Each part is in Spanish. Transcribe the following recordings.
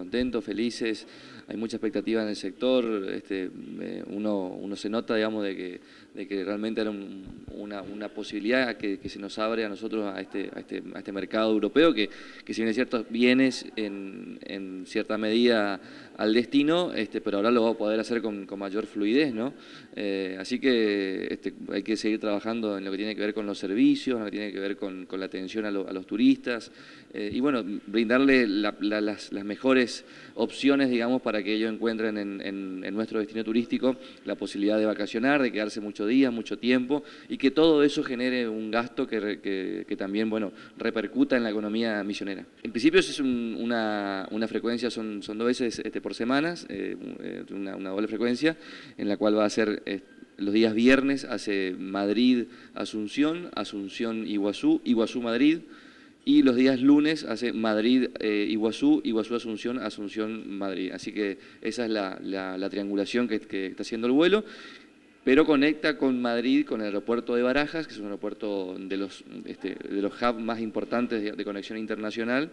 Contentos, felices, hay mucha expectativa en el sector, este, eh, uno, uno, se nota, digamos, de que, que realmente era una, posibilidad que, se nos abre a nosotros a este, este, este, mercado europeo, que, que si bien ciertos bienes en, cierta medida al destino, este, pero ahora lo va a poder hacer con, mayor fluidez, ¿no? Eh, así que este, hay que seguir trabajando en lo que tiene que ver con los servicios, en lo que tiene que ver con, la atención a, los turistas, eh, y bueno, brindarle las mejores opciones, digamos, para que ellos encuentren en, nuestro destino turístico la posibilidad de vacacionar, de quedarse muchos días, mucho tiempo, y que todo eso genere un gasto que, que, también, bueno, repercuta en la economía misionera. En principio es una, una, frecuencia, son, son dos veces este, por semanas, eh, una, doble frecuencia, en la cual va a ser... Eh, los días viernes hace Madrid-Asunción, asunción iguazú iguazú madrid y los días lunes hace Madrid-Iguazú, eh, Iguazú-Asunción, Asunción-Madrid. Así que esa es la, triangulación que, está haciendo el vuelo, pero conecta con Madrid, con el aeropuerto de Barajas, que es un aeropuerto de los, este, de los hubs más importantes de conexión internacional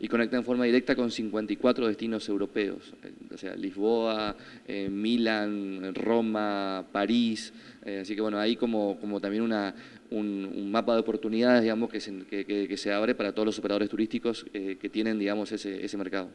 y conecta en forma directa con 54 destinos europeos, eh, o sea, Lisboa, eh, Milán, Roma, París, eh, así que bueno, hay como, como también una, un, mapa de oportunidades, digamos, que se, que, se abre para todos los operadores turísticos que tienen, digamos, ese, ese mercado.